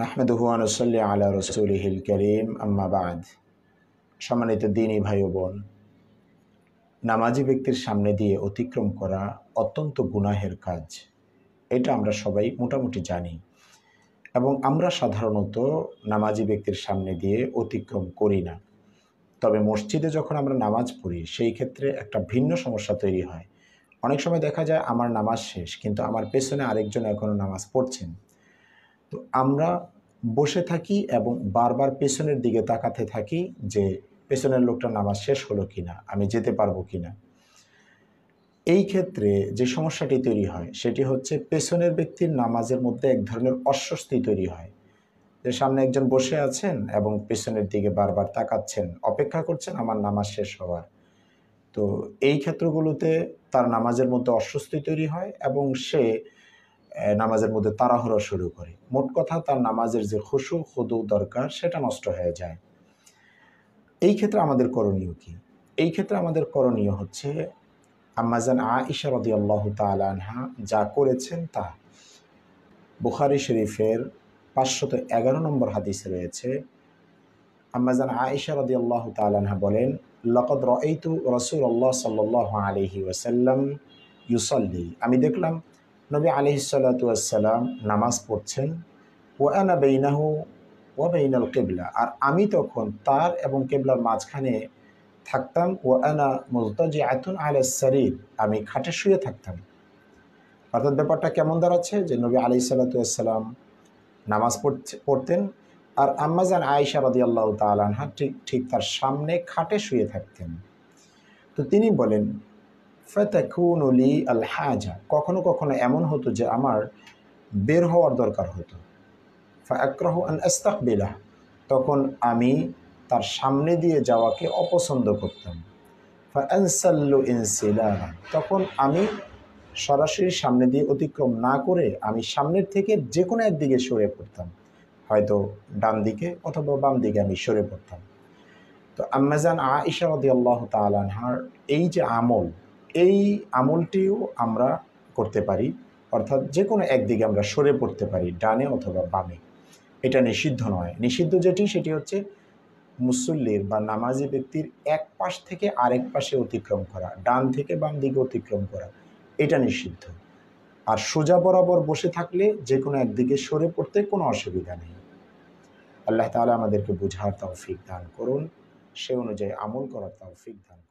নাহমেদুহান সাল্লি রসুল হিল করিম আম্মাবাদ সম্মানিত দিনী ভাই বোন নামাজি ব্যক্তির সামনে দিয়ে অতিক্রম করা অত্যন্ত গুনাহের কাজ এটা আমরা সবাই মোটামুটি জানি এবং আমরা সাধারণত নামাজি ব্যক্তির সামনে দিয়ে অতিক্রম করি না তবে মসজিদে যখন আমরা নামাজ পড়ি সেই ক্ষেত্রে একটা ভিন্ন সমস্যা তৈরি হয় অনেক সময় দেখা যায় আমার নামাজ শেষ কিন্তু আমার পেছনে আরেকজন এখনও নামাজ পড়ছেন তো আমরা বসে থাকি এবং বারবার পেছনের দিকে তাকাতে থাকি যে পেছনের লোকটা নামাজ শেষ হলো কি না আমি যেতে পারবো কি না এই ক্ষেত্রে যে সমস্যাটি তৈরি হয় সেটি হচ্ছে পেছনের ব্যক্তির নামাজের মধ্যে এক ধরনের অস্বস্তি তৈরি হয় যে সামনে একজন বসে আছেন এবং পেছনের দিকে বারবার তাকাচ্ছেন অপেক্ষা করছেন আমার নামাজ শেষ হওয়ার তো এই ক্ষেত্রগুলোতে তার নামাজের মধ্যে অস্বস্তি তৈরি হয় এবং সে নামাজের মধ্যে তাড়াহুড়া শুরু করে মোট কথা তার নামাজের যে খুশু খুদু দরকার সেটা নষ্ট হয়ে যায় এই ক্ষেত্রে আমাদের করণীয় কি এই ক্ষেত্রে আমাদের করণীয় হচ্ছে আমাজান আ ইশারদি আল্লাহ তালহা যা করেছেন তা বুখারি শরীফের পাঁচশত এগারো নম্বর হাদিসে রয়েছে আম্মাজান আ রদি আল্লাহ তালহা বলেন লকদ রয়েতু রসুল আল্লাহ সাল্লাহ আলহি ওসাল্লাম ইউসল্লি আমি দেখলাম নবী আলিহিসাল্লাতুয়াসাল্লাম নামাজ পড়ছেন ও আনা বেইনাহু ও বেইনাল কেবলা আর আমি তখন তার এবং কেবলার মাঝখানে থাকতাম ও আনা মোজতাজি আতুন আল সারিদ আমি খাটে শুয়ে থাকতাম অর্থাৎ ব্যাপারটা কেমন দাঁড়াচ্ছে যে নবী আলি নামাজ নামাজ পড়তেন আর আম্মাজান আয়েশা রদি আল্লাহ তালানহা ঠিক ঠিক তার সামনে খাটে শুয়ে থাকতেন তো তিনি বলেন ফেতাকুন অলি আল হাজা কখনো কখনো এমন হতো যে আমার বের হওয়ার দরকার হতো ফাকরাহ আন আস্তাকবিলা তখন আমি তার সামনে দিয়ে যাওয়াকে অপছন্দ করতাম ফানসাল্লু ইনসিলা তখন আমি সরাসরি সামনে দিয়ে অতিক্রম না করে আমি সামনের থেকে যে কোনো একদিকে সরে পড়তাম হয়তো ডান দিকে অথবা বাম দিকে আমি সরে পড়তাম তো আমাজান আ ইশারদি আল্লাহ তালানহার এই যে আমল এই আমলটিও আমরা করতে পারি অর্থাৎ যে কোনো একদিকে আমরা সরে পড়তে পারি ডানে অথবা বামে এটা নিষিদ্ধ নয় নিষিদ্ধ যেটি সেটি হচ্ছে মুসল্লির বা নামাজি ব্যক্তির এক পাশ থেকে আরেক পাশে অতিক্রম করা ডান থেকে বাম দিকে অতিক্রম করা এটা নিষিদ্ধ আর সোজা বরাবর বসে থাকলে যে কোনো একদিকে সরে পড়তে কোনো অসুবিধা নেই আল্লাহ তালা আমাদেরকে বোঝার তাও ফিক দান করুন সে অনুযায়ী আমল করার তাও ফিক দান